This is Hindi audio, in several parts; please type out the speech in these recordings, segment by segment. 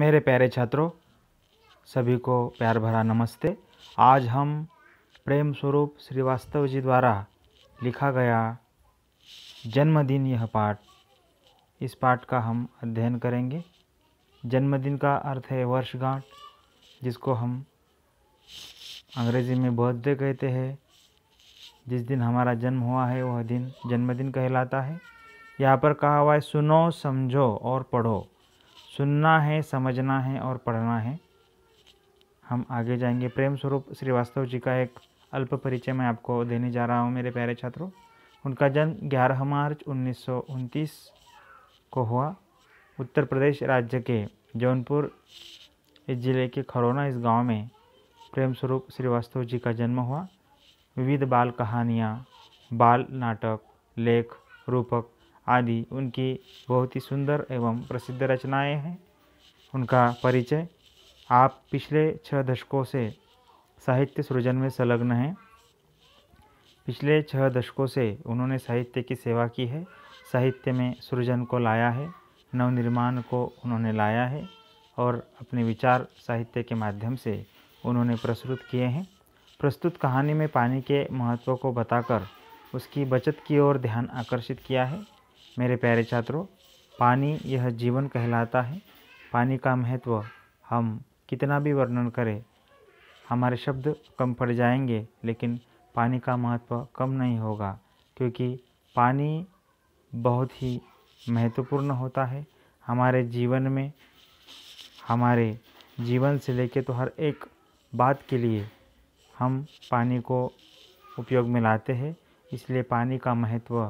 मेरे प्यारे छात्रों सभी को प्यार भरा नमस्ते आज हम प्रेम स्वरूप श्रीवास्तव जी द्वारा लिखा गया जन्मदिन यह पाठ इस पाठ का हम अध्ययन करेंगे जन्मदिन का अर्थ है वर्षगांठ जिसको हम अंग्रेज़ी में बर्थडे कहते हैं जिस दिन हमारा जन्म हुआ है वह दिन जन्मदिन कहलाता है यहाँ पर कहा हुआ है सुनो समझो और पढ़ो सुनना है समझना है और पढ़ना है हम आगे जाएंगे प्रेम स्वरूप श्रीवास्तव जी का एक अल्प परिचय मैं आपको देने जा रहा हूँ मेरे प्यारे छात्रों उनका जन्म ग्यारह मार्च उन्नीस को हुआ उत्तर प्रदेश राज्य के जौनपुर जिले के खरौना इस गांव में प्रेम स्वरूप श्रीवास्तव जी का जन्म हुआ विविध बाल कहानियाँ बाल नाटक लेख रूपक आदि उनकी बहुत ही सुंदर एवं प्रसिद्ध रचनाएं हैं उनका परिचय आप पिछले छः दशकों से साहित्य सृजन में संलग्न हैं पिछले छः दशकों से उन्होंने साहित्य की सेवा की है साहित्य में सृजन को लाया है नवनिर्माण को उन्होंने लाया है और अपने विचार साहित्य के माध्यम से उन्होंने प्रस्तुत किए हैं प्रस्तुत कहानी में पानी के महत्व को बताकर उसकी बचत की ओर ध्यान आकर्षित किया है मेरे प्यारे छात्रों पानी यह जीवन कहलाता है पानी का महत्व हम कितना भी वर्णन करें हमारे शब्द कम पड़ जाएंगे लेकिन पानी का महत्व कम नहीं होगा क्योंकि पानी बहुत ही महत्वपूर्ण होता है हमारे जीवन में हमारे जीवन से लेके तो हर एक बात के लिए हम पानी को उपयोग में लाते हैं इसलिए पानी का महत्व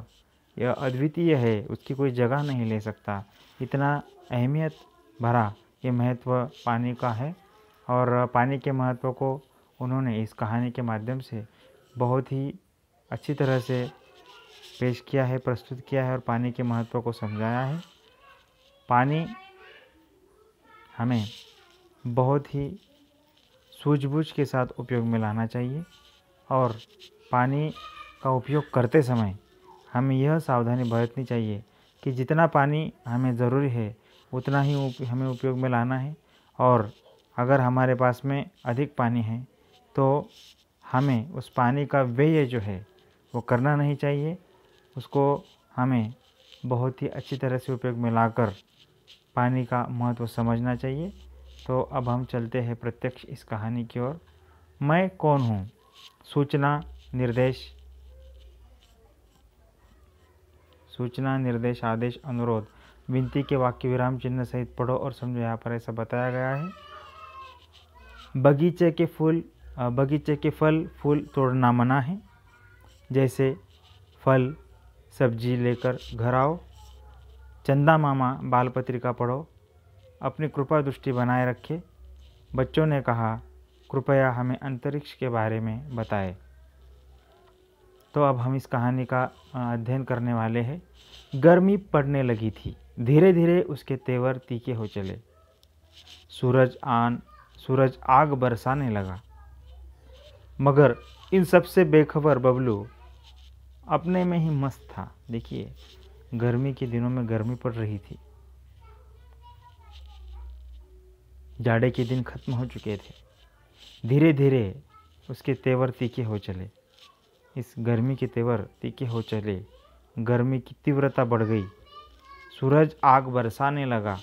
यह अद्वितीय है उसकी कोई जगह नहीं ले सकता इतना अहमियत भरा ये महत्व पानी का है और पानी के महत्व को उन्होंने इस कहानी के माध्यम से बहुत ही अच्छी तरह से पेश किया है प्रस्तुत किया है और पानी के महत्व को समझाया है पानी हमें बहुत ही सूझबूझ के साथ उपयोग में लाना चाहिए और पानी का उपयोग करते समय हमें यह सावधानी बरतनी चाहिए कि जितना पानी हमें ज़रूरी है उतना ही उप, हमें उपयोग में लाना है और अगर हमारे पास में अधिक पानी है तो हमें उस पानी का व्यय जो है वो करना नहीं चाहिए उसको हमें बहुत ही अच्छी तरह से उपयोग में लाकर पानी का महत्व समझना चाहिए तो अब हम चलते हैं प्रत्यक्ष इस कहानी की ओर मैं कौन हूँ सूचना निर्देश सूचना निर्देश आदेश अनुरोध विनती के वाक्य विराम चिन्ह सहित पढ़ो और समझो यहाँ पर ऐसा बताया गया है बगीचे के फूल बगीचे के फल फूल तोड़ना मना है जैसे फल सब्जी लेकर घर आओ चंदा मामा बाल पत्रिका पढ़ो अपनी कृपा दृष्टि बनाए रखे बच्चों ने कहा कृपया हमें अंतरिक्ष के बारे में बताएं तो अब हम इस कहानी का अध्ययन करने वाले हैं गर्मी पड़ने लगी थी धीरे धीरे उसके तेवर तीखे हो चले सूरज आन सूरज आग बरसाने लगा मगर इन सब से बेखबर बबलू अपने में ही मस्त था देखिए गर्मी के दिनों में गर्मी पड़ रही थी जाड़े के दिन खत्म हो चुके थे धीरे धीरे उसके तेवर तीखे हो चले इस गर्मी के तेवर तीखे हो चले गर्मी की तीव्रता बढ़ गई सूरज आग बरसाने लगा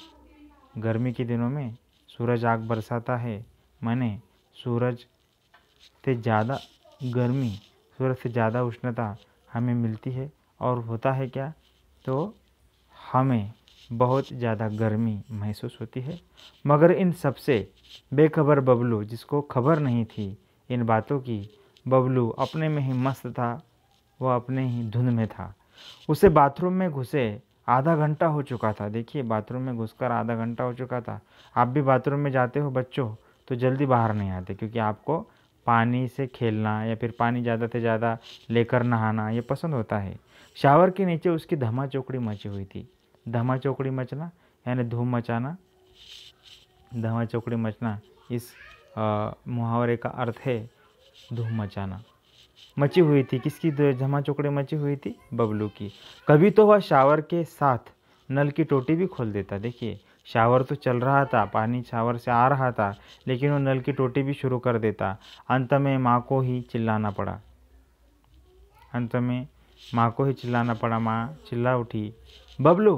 गर्मी के दिनों में सूरज आग बरसाता है मैंने सूरज से ज़्यादा गर्मी सूरज से ज़्यादा उष्णता हमें मिलती है और होता है क्या तो हमें बहुत ज़्यादा गर्मी महसूस होती है मगर इन सबसे बेखबर बबलू जिसको खबर नहीं थी इन बातों की बबलू अपने में ही मस्त था वह अपने ही धुन में था उसे बाथरूम में घुसे आधा घंटा हो चुका था देखिए बाथरूम में घुसकर आधा घंटा हो चुका था आप भी बाथरूम में जाते हो बच्चों तो जल्दी बाहर नहीं आते क्योंकि आपको पानी से खेलना या फिर पानी ज़्यादा से ज़्यादा लेकर नहाना ये पसंद होता है शावर के नीचे उसकी धमा चौकड़ी मची हुई थी धमा चौकड़ी मचना यानी धूम मचाना धमा चौकड़ी मचना इस मुहावरे का अर्थ है धूम मचाना मची हुई थी किसकी झमा चौकड़े मची हुई थी बबलू की कभी तो वह शावर के साथ नल की टोटी भी खोल देता देखिए शावर तो चल रहा था पानी शावर से आ रहा था लेकिन वो नल की टोटी भी शुरू कर देता अंत में माँ को ही चिल्लाना पड़ा अंत में माँ को ही चिल्लाना पड़ा माँ चिल्ला उठी बबलू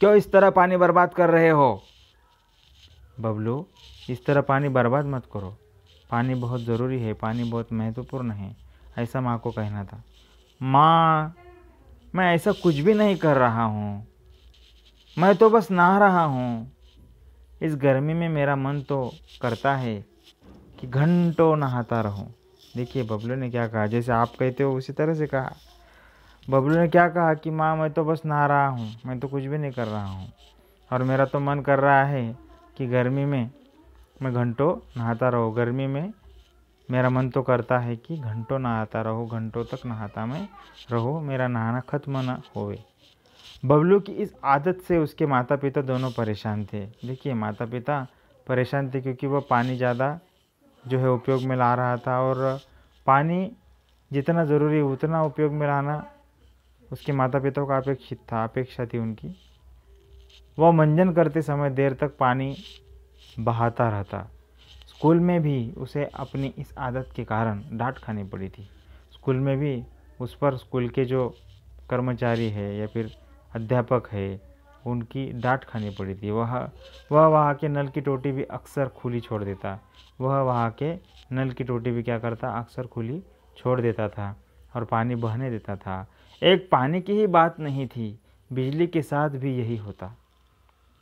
क्यों इस तरह पानी बर्बाद कर रहे हो बबलू इस तरह पानी बर्बाद मत करो पानी बहुत ज़रूरी है पानी बहुत महत्वपूर्ण है ऐसा माँ को कहना था माँ मैं ऐसा कुछ भी नहीं कर रहा हूँ मैं तो बस नहा रहा हूँ इस गर्मी में मेरा मन तो करता है कि घंटों नहाता रहूँ देखिए बबलू ने क्या कहा जैसे आप कहते हो उसी तरह से कहा बबलू ने क्या कहा कि माँ मैं तो बस नहा रहा हूँ मैं तो कुछ भी नहीं कर रहा हूँ और मेरा तो मन कर रहा है कि गर्मी में मैं घंटों नहाता रहो गर्मी में मेरा मन तो करता है कि घंटों नहाता रहो घंटों तक नहाता मैं रहो मेरा नहाना ख़त्म ना होवे बबलू की इस आदत से उसके माता पिता दोनों परेशान थे देखिए माता पिता परेशान थे क्योंकि वह पानी ज़्यादा जो है उपयोग में ला रहा था और पानी जितना ज़रूरी उतना उपयोग में लाना उसके माता पिता का अपेक्षित था अपेक्षा थी उनकी वह मंजन करते समय देर तक पानी बहाता रहता स्कूल में भी उसे अपनी इस आदत के कारण डांट खानी पड़ी थी स्कूल में भी उस पर स्कूल के जो कर्मचारी है या फिर अध्यापक है उनकी डांट खानी पड़ी थी वह वह वहाँ के नल की टोटी भी अक्सर खुली छोड़ देता वह वहाँ के नल की टोटी भी क्या करता अक्सर खुली छोड़ देता था और पानी बहने देता था एक पानी की ही बात नहीं थी बिजली के साथ भी यही होता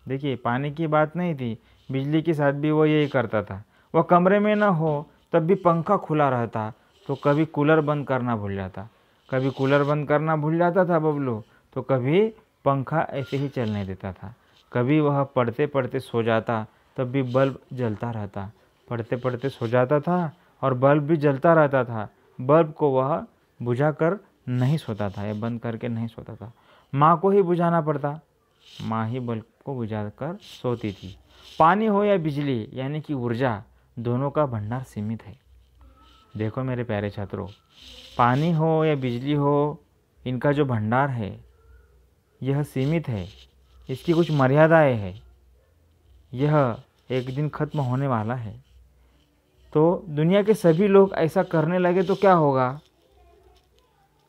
देखिए पानी की बात नहीं थी बिजली के साथ भी वो यही करता था वह कमरे में ना हो तब भी पंखा खुला रहता तो कभी कूलर बंद करना भूल जाता कभी कूलर बंद करना भूल जाता था बबलू तो कभी पंखा ऐसे ही चलने देता था कभी वह पढ़ते पढ़ते सो जाता तब भी बल्ब जलता रहता पढ़ते पढ़ते सो जाता था और बल्ब भी जलता रहता था बल्ब को वह बुझा कर नहीं सोता था या बंद करके नहीं सोता था माँ को ही बुझाना पड़ता माँ ही बल्ब को बुझा कर सोती थी पानी हो या बिजली यानी कि ऊर्जा दोनों का भंडार सीमित है देखो मेरे प्यारे छात्रों पानी हो या बिजली हो इनका जो भंडार है यह सीमित है इसकी कुछ मर्यादाएं हैं यह एक दिन खत्म होने वाला है तो दुनिया के सभी लोग ऐसा करने लगे तो क्या होगा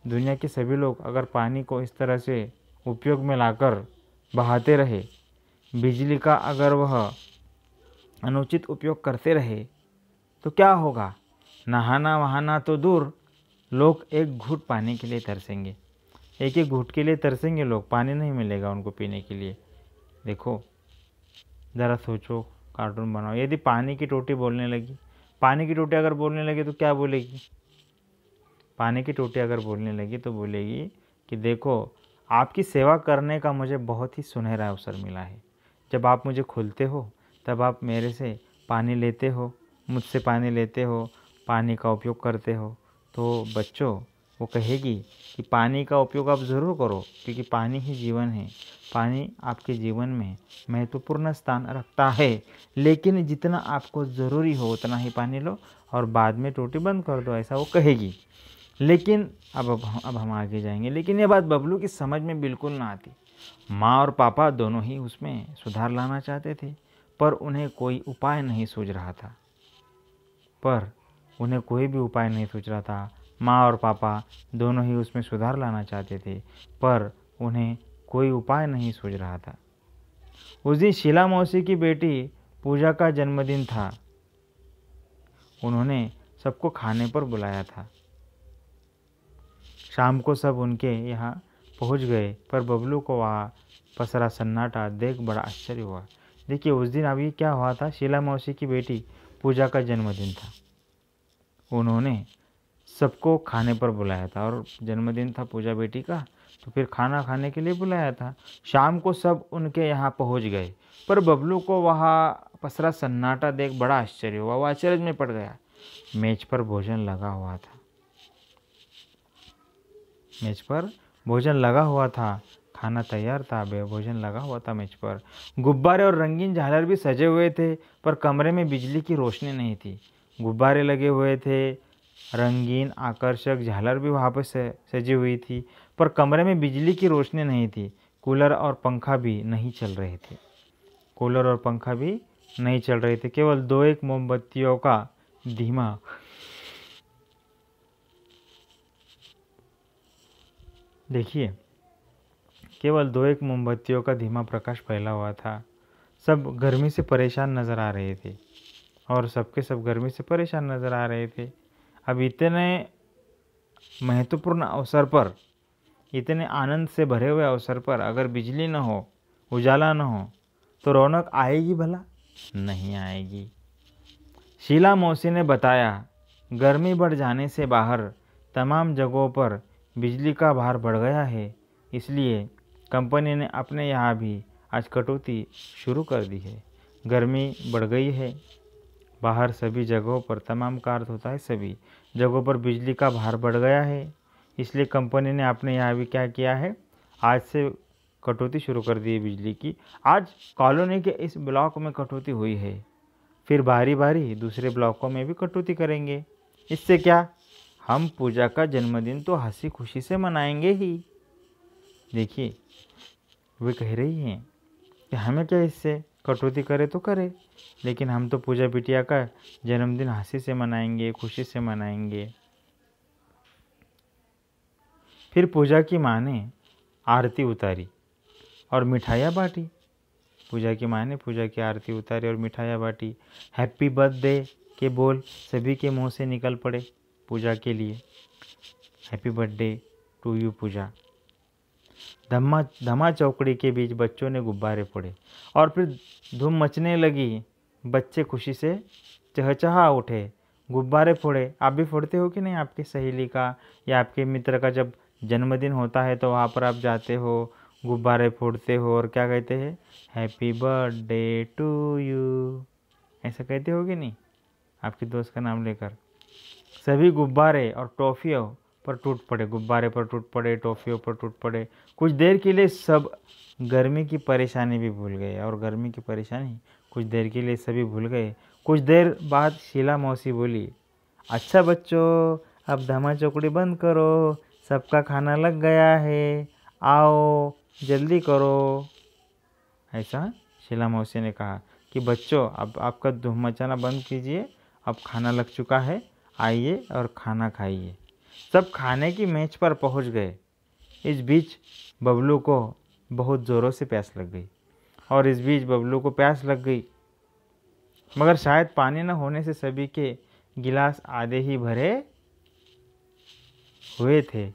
दुनिया के सभी लोग अगर पानी को इस तरह से उपयोग में लाकर बहाते रहे बिजली का अगर वह अनुचित उपयोग करते रहे तो क्या होगा नहाना वहाना तो दूर लोग एक घूट पानी के लिए तरसेंगे एक एक घूट के लिए तरसेंगे लोग पानी नहीं मिलेगा उनको पीने के लिए देखो ज़रा सोचो कार्टून बनाओ यदि पानी की टोटी बोलने लगी पानी की टोटी अगर बोलने लगी तो क्या बोलेगी पानी की टोटी अगर बोलने लगी तो बोलेगी कि देखो आपकी सेवा करने का मुझे बहुत ही सुनहरा अवसर मिला है जब आप मुझे खोलते हो तब आप मेरे से पानी लेते हो मुझसे पानी लेते हो पानी का उपयोग करते हो तो बच्चों वो कहेगी कि पानी का उपयोग आप ज़रूर करो क्योंकि पानी ही जीवन है पानी आपके जीवन में महत्वपूर्ण स्थान रखता है लेकिन जितना आपको ज़रूरी हो उतना ही पानी लो और बाद में टोटी बंद कर दो ऐसा वो कहेगी लेकिन अब अब हम आगे जाएंगे लेकिन ये बात बबलू की समझ में बिल्कुल ना आती माँ और पापा दोनों ही उसमें सुधार लाना चाहते थे पर उन्हें कोई उपाय नहीं सूझ रहा था पर उन्हें कोई भी उपाय नहीं सूझ रहा था माँ और पापा दोनों ही उसमें सुधार लाना चाहते थे पर उन्हें कोई उपाय नहीं सूझ रहा था उस दिन शीला मौसी की बेटी पूजा का जन्मदिन था उन्होंने सबको खाने पर बुलाया था शाम को सब उनके यहाँ पहुंच गए पर बबलू को वहाँ पसरा सन्नाटा देख बड़ा आश्चर्य हुआ देखिए उस दिन अभी क्या हुआ था शीला मौसी की बेटी पूजा का जन्मदिन था उन्होंने सबको खाने पर बुलाया था और जन्मदिन था पूजा बेटी का तो फिर खाना खाने के लिए बुलाया था शाम को सब उनके यहाँ पहुँच गए पर बबलू को वहाँ पसरा सन्नाटा देख बड़ा आश्चर्य हुआ वह आश्चर्य में पड़ गया मेज पर भोजन लगा हुआ था मेज पर भोजन लगा हुआ था खाना तैयार था बे भोजन लगा हुआ था मेज पर गुब्बारे और रंगीन झालर भी सजे हुए थे पर कमरे में बिजली की रोशनी नहीं थी गुब्बारे लगे हुए थे रंगीन आकर्षक झालर भी वहाँ पर सजी हुई थी पर कमरे में बिजली की रोशनी नहीं थी कूलर और पंखा भी नहीं चल रहे थे कूलर और पंखा भी नहीं चल रहे थे केवल दो एक मोमबत्तियों का धीमा देखिए केवल दो एक मोमबत्तियों का धीमा प्रकाश फैला हुआ था सब गर्मी से परेशान नज़र आ रहे थे और सबके सब गर्मी से परेशान नज़र आ रहे थे अब इतने महत्वपूर्ण अवसर पर इतने आनंद से भरे हुए अवसर पर अगर बिजली न हो उजाला न हो तो रौनक आएगी भला नहीं आएगी शीला मौसी ने बताया गर्मी बढ़ जाने से बाहर तमाम जगहों पर बिजली का भार बढ़ गया है इसलिए कंपनी ने अपने यहाँ भी आज कटौती शुरू कर दी है गर्मी बढ़ गई है बाहर सभी जगहों पर तमाम कार्य होता है सभी जगहों पर बिजली का भार बढ़ गया है इसलिए कंपनी ने अपने यहाँ भी क्या किया है आज से कटौती शुरू कर दी है बिजली की आज कॉलोनी के इस ब्लॉक में कटौती हुई है फिर बारी बारी दूसरे ब्लॉकों में भी कटौती करेंगे इससे क्या हम पूजा का जन्मदिन तो हंसी खुशी से मनाएंगे ही देखिए वे कह रही हैं कि हमें क्या इससे कटौती करे तो करे लेकिन हम तो पूजा बिटिया का जन्मदिन हंसी से मनाएंगे खुशी से मनाएंगे फिर पूजा की माँ ने आरती उतारी और मिठाइयाँ बाँटी पूजा की माँ ने पूजा की आरती उतारी और मिठाइयाँ बाँटी हैप्पी बर्थडे के बोल सभी के मुंह से निकल पड़े पूजा के लिए happy birthday to you Pooja धमा धमा चौकड़ी के बीच बच्चों ने गुब्बारे फोड़े और फिर धूम मचने लगी बच्चे खुशी से चहचहा उठे गुब्बारे फोड़े आप भी फोड़ते हो कि नहीं आपकी सहेली का या आपके मित्र का जब जन्मदिन होता है तो वहाँ पर आप जाते हो गुब्बारे फोड़ते हो और क्या कहते हैं हैप्पी बर्थडे टू यू ऐसा कहते हो कि नहीं आपके दोस्त का नाम लेकर सभी गुब्बारे और टॉफ़ियों पर टूट पड़े गुब्बारे पर टूट पड़े टॉफ़ियों पर टूट पड़े कुछ देर के लिए सब गर्मी की परेशानी भी भूल गए और गर्मी की परेशानी कुछ देर के लिए सभी भूल गए कुछ देर बाद शीला मौसी बोली अच्छा बच्चों अब धमा चौकड़ी बंद करो सबका खाना लग गया है आओ जल्दी करो ऐसा शीला मौसी ने कहा कि बच्चों अब आपका धूम मचाना बंद कीजिए अब खाना लग चुका है आइए और खाना खाइए सब खाने की मेज पर पहुंच गए इस बीच बबलू को बहुत ज़ोरों से प्यास लग गई और इस बीच बबलू को प्यास लग गई मगर शायद पानी न होने से सभी के गिलास आधे ही भरे हुए थे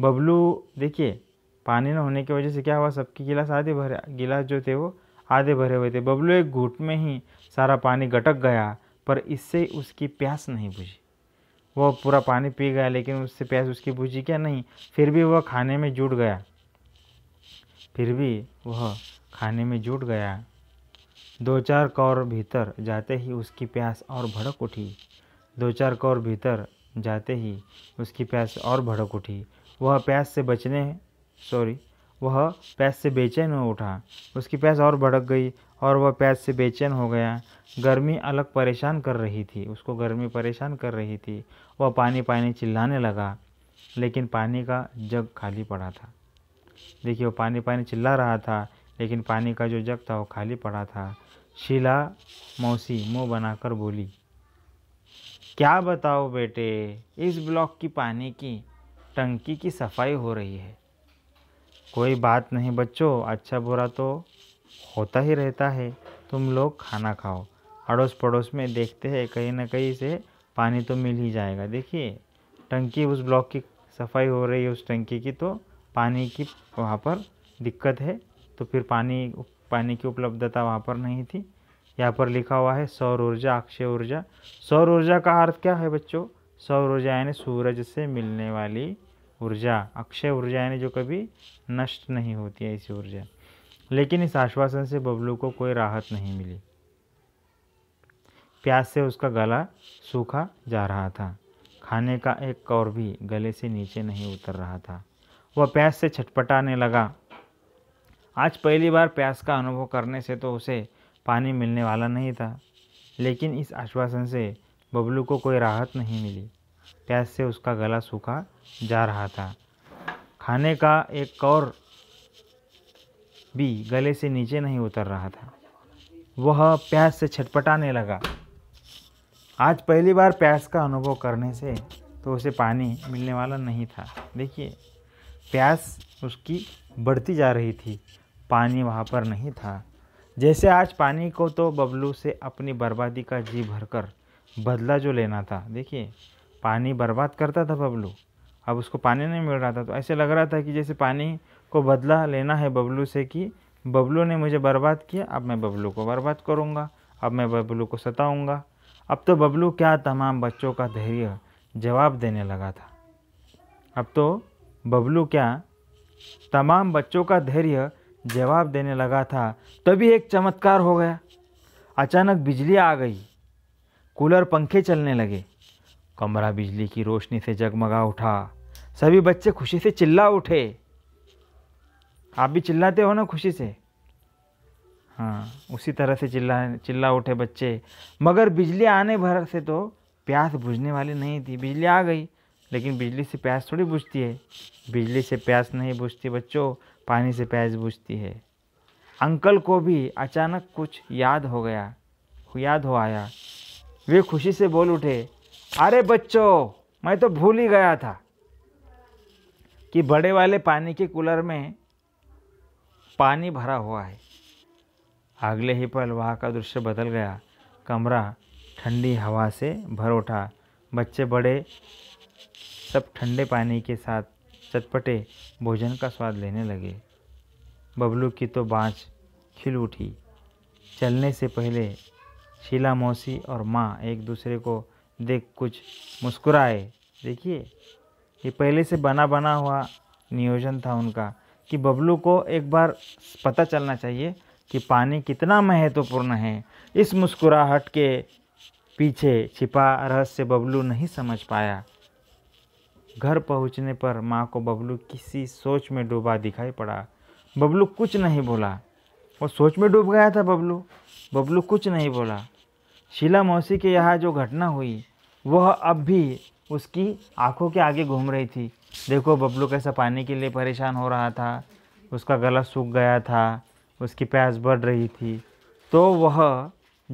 बबलू देखिए पानी न होने की वजह से क्या हुआ सबके गिलास आधे भरे गिलास जो थे वो आधे भरे हुए थे बबलू एक घूट में ही सारा पानी गटक गया पर इससे उसकी प्यास नहीं बुझी वह पूरा पानी पी गया लेकिन उससे प्यास उसकी बुझी क्या नहीं फिर भी वह खाने में जुट गया फिर भी वह खाने में जुट गया दो चार कौर भीतर जाते ही उसकी प्यास और भड़क उठी दो चार कौर भीतर जाते ही उसकी प्यास और भड़क उठी वह प्यास से बचने सॉरी वह पैस से बेचैन हो उठा उसकी पैस और भड़क गई और वह पैस से बेचैन हो गया गर्मी अलग परेशान कर रही थी उसको गर्मी परेशान कर रही थी वह पानी पानी चिल्लाने लगा लेकिन पानी का जग खाली पड़ा था देखिए वो पानी पानी चिल्ला रहा था लेकिन पानी का जो जग था वो खाली पड़ा था शीला मौसी मुंह बनाकर बोली क्या बताओ बेटे इस ब्लॉक की पानी की टंकी की सफाई हो रही है कोई बात नहीं बच्चों अच्छा बुरा तो होता ही रहता है तुम लोग खाना खाओ अड़ोस पड़ोस में देखते हैं कहीं ना कहीं से पानी तो मिल ही जाएगा देखिए टंकी उस ब्लॉक की सफाई हो रही है उस टंकी की तो पानी की वहाँ पर दिक्कत है तो फिर पानी पानी की उपलब्धता वहाँ पर नहीं थी यहाँ पर लिखा हुआ है सौर ऊर्जा अक्षय ऊर्जा सौर ऊर्जा का अर्थ क्या है बच्चों सौर ऊर्जा यानी सूरज से मिलने वाली ऊर्जा अक्षय ऊर्जा यानी जो कभी नष्ट नहीं होती है ऐसी ऊर्जा लेकिन इस आश्वासन से बबलू को कोई राहत नहीं मिली प्यास से उसका गला सूखा जा रहा था खाने का एक कौर भी गले से नीचे नहीं उतर रहा था वह प्यास से छटपटाने लगा आज पहली बार प्यास का अनुभव करने से तो उसे पानी मिलने वाला नहीं था लेकिन इस आश्वासन से बबलू को कोई राहत नहीं मिली प्यास से उसका गला सूखा जा रहा था खाने का एक कौर भी गले से नीचे नहीं उतर रहा था वह प्यास से छटपटाने लगा आज पहली बार प्यास का अनुभव करने से तो उसे पानी मिलने वाला नहीं था देखिए प्यास उसकी बढ़ती जा रही थी पानी वहाँ पर नहीं था जैसे आज पानी को तो बबलू से अपनी बर्बादी का जी भरकर बदला जो लेना था देखिए पानी बर्बाद करता था बबलू अब उसको पानी नहीं मिल रहा था तो ऐसे लग रहा था कि जैसे पानी को बदला लेना है बबलू से कि बबलू ने मुझे बर्बाद किया अब मैं बबलू को बर्बाद करूँगा अब मैं बबलू को सताऊँगा अब तो बबलू क्या तमाम बच्चों का धैर्य जवाब देने लगा था अब तो बबलू क्या तमाम बच्चों का धैर्य जवाब देने लगा था तभी एक चमत्कार हो गया अचानक बिजली आ गई कूलर पंखे चलने लगे कमरा बिजली की रोशनी से जगमगा उठा सभी बच्चे खुशी से चिल्ला उठे आप भी चिल्लाते हो ना खुशी से हाँ उसी तरह से चिल्ला चिल्ला उठे बच्चे मगर बिजली आने भर से तो प्यास बुझने वाली नहीं थी बिजली आ गई लेकिन बिजली से प्यास थोड़ी बुझती है बिजली से प्यास नहीं बुझती बच्चों पानी से प्यास बुझती है अंकल को भी अचानक कुछ याद हो गया याद हो आया वे खुशी से बोल उठे अरे बच्चों मैं तो भूल ही गया था कि बड़े वाले पानी के कूलर में पानी भरा हुआ है अगले ही पल वहाँ का दृश्य बदल गया कमरा ठंडी हवा से भर उठा बच्चे बड़े सब ठंडे पानी के साथ चटपटे भोजन का स्वाद लेने लगे बबलू की तो बाँच खिल उठी चलने से पहले शीला मौसी और माँ एक दूसरे को देख कुछ मुस्कुराए देखिए ये पहले से बना बना हुआ नियोजन था उनका कि बबलू को एक बार पता चलना चाहिए कि पानी कितना महत्वपूर्ण है इस मुस्कुराहट के पीछे छिपा रहस्य बबलू नहीं समझ पाया घर पहुंचने पर माँ को बबलू किसी सोच में डूबा दिखाई पड़ा बबलू कुछ नहीं बोला वो सोच में डूब गया था बबलू बबलू कुछ नहीं बोला शीला मौसी के यहाँ जो घटना हुई वह अब भी उसकी आंखों के आगे घूम रही थी देखो बबलू कैसा पानी के लिए परेशान हो रहा था उसका गला सूख गया था उसकी प्यास बढ़ रही थी तो वह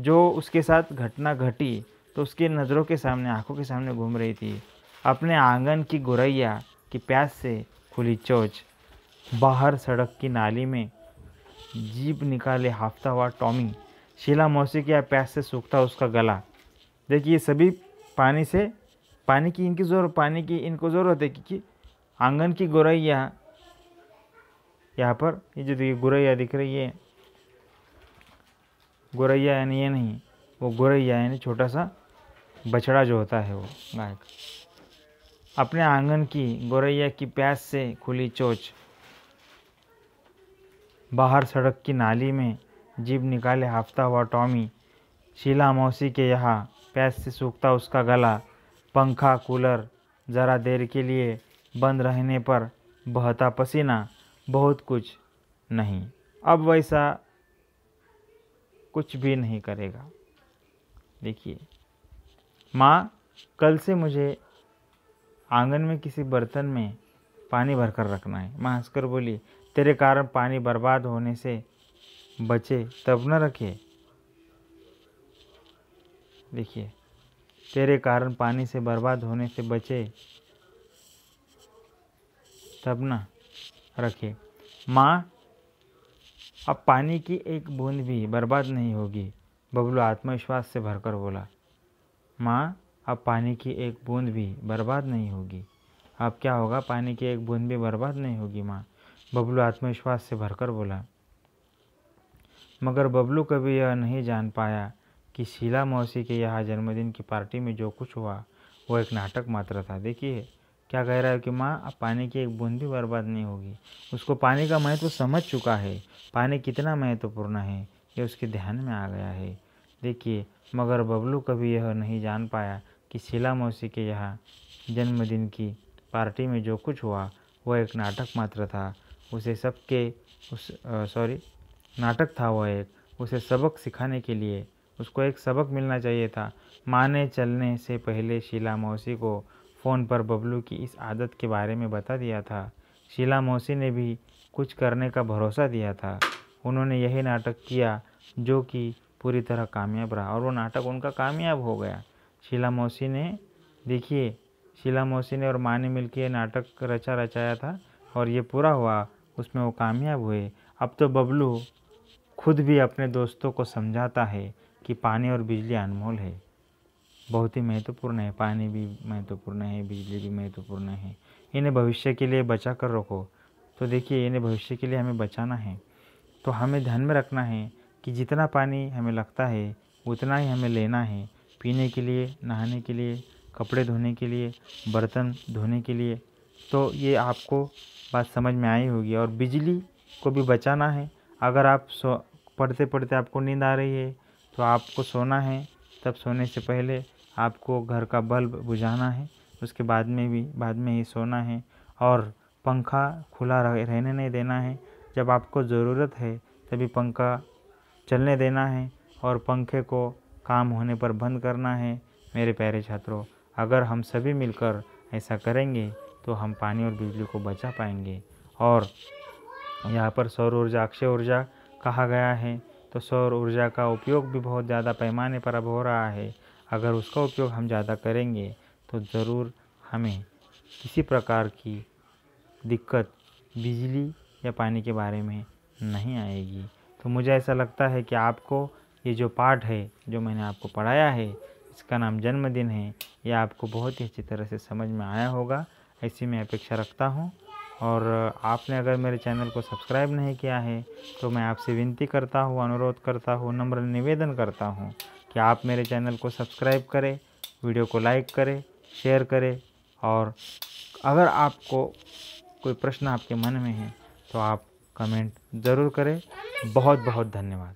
जो उसके साथ घटना घटी तो उसकी नज़रों के सामने आंखों के सामने घूम रही थी अपने आंगन की गुरैया की प्यास से खुली चोच बाहर सड़क की नाली में जीप निकाले हाफ्ता हुआ टॉमी शीला मौसी के प्यास से सूखता उसका गला देखिए सभी पानी से पानी की इनकी ज़रूरत पानी की इनको ज़रूरत है क्योंकि आंगन की गुरैया यहाँ पर ये जो देखिए गुरैया दिख रही है गुरैया यानी ये नहीं वो गुरैया यानी छोटा सा बछड़ा जो होता है वो गाय का अपने आंगन की गोरैया की प्यास से खुली चोच बाहर सड़क की नाली में जीभ निकाले हाफता हुआ टॉमी शीला मौसी के यहाँ प्यास से सूखता उसका गला पंखा कूलर ज़रा देर के लिए बंद रहने पर बहता पसीना बहुत कुछ नहीं अब वैसा कुछ भी नहीं करेगा देखिए माँ कल से मुझे आंगन में किसी बर्तन में पानी भरकर रखना है माँ हंसकर बोली तेरे कारण पानी बर्बाद होने से बचे तब न रखे देखिए तेरे कारण पानी से बर्बाद होने से बचे तब न रखे माँ अब पानी की एक बूंद भी बर्बाद नहीं होगी बबलू आत्मविश्वास से भरकर बोला माँ अब पानी की एक बूंद भी बर्बाद नहीं होगी अब क्या होगा पानी की एक बूंद भी बर्बाद नहीं होगी माँ बबलू आत्मविश्वास से भरकर बोला मगर बबलू कभी यह नहीं जान पाया कि शीला मौसी के यहाँ जन्मदिन की पार्टी में जो कुछ हुआ वो एक नाटक मात्र था देखिए क्या कह रहा है कि माँ अब पानी की एक बूंद भी बर्बाद नहीं होगी उसको पानी का महत्व समझ चुका है पानी कितना महत्वपूर्ण है ये उसके ध्यान में आ गया है देखिए मगर बबलू कभी यह नहीं जान पाया कि शीला मौसी के यहाँ जन्मदिन की पार्टी में जो कुछ हुआ वह एक नाटक मात्र था उसे सबके उस सॉरी नाटक था वो एक उसे सबक सिखाने के लिए उसको एक सबक मिलना चाहिए था माँ ने चलने से पहले शीला मौसी को फ़ोन पर बबलू की इस आदत के बारे में बता दिया था शीला मौसी ने भी कुछ करने का भरोसा दिया था उन्होंने यही नाटक किया जो कि पूरी तरह कामयाब रहा और वो नाटक उनका कामयाब हो गया शीला मौसी ने देखिए शीला मौसी ने और माँ ने मिलकर नाटक रचा रचाया था और ये पूरा हुआ उसमें वो कामयाब हुए अब तो बबलू खुद भी अपने दोस्तों को समझाता है कि पानी और बिजली अनमोल है बहुत ही महत्वपूर्ण है पानी भी महत्वपूर्ण है बिजली भी महत्वपूर्ण है इन्हें भविष्य के लिए बचा कर रखो तो देखिए इन्हें भविष्य के लिए हमें बचाना है तो हमें ध्यान में रखना है कि जितना पानी हमें लगता है उतना ही हमें लेना है पीने के लिए नहाने के लिए कपड़े धोने के लिए बर्तन धोने के लिए तो ये आपको बात समझ में आई होगी और बिजली को भी बचाना है अगर आप सो पढ़ते पढ़ते आपको नींद आ रही है तो आपको सोना है तब सोने से पहले आपको घर का बल्ब बुझाना है उसके बाद में भी बाद में ही सोना है और पंखा खुला रह, रहने नहीं देना है जब आपको ज़रूरत है तभी पंखा चलने देना है और पंखे को काम होने पर बंद करना है मेरे प्यारे छात्रों अगर हम सभी मिलकर ऐसा करेंगे तो हम पानी और बिजली को बचा पाएंगे और यहाँ पर सौर ऊर्जा अक्षय ऊर्जा कहा गया है तो सौर ऊर्जा का उपयोग भी बहुत ज़्यादा पैमाने पर अब हो रहा है अगर उसका उपयोग हम ज़्यादा करेंगे तो ज़रूर हमें किसी प्रकार की दिक्कत बिजली या पानी के बारे में नहीं आएगी तो मुझे ऐसा लगता है कि आपको ये जो पाठ है जो मैंने आपको पढ़ाया है इसका नाम जन्मदिन है ये आपको बहुत ही अच्छी तरह से समझ में आया होगा ऐसी मैं अपेक्षा रखता हूँ और आपने अगर मेरे चैनल को सब्सक्राइब नहीं किया है तो मैं आपसे विनती करता हूँ अनुरोध करता हूँ नम्र निवेदन करता हूँ कि आप मेरे चैनल को सब्सक्राइब करें वीडियो को लाइक करें शेयर करें और अगर आपको कोई प्रश्न आपके मन में है तो आप कमेंट ज़रूर करें बहुत बहुत धन्यवाद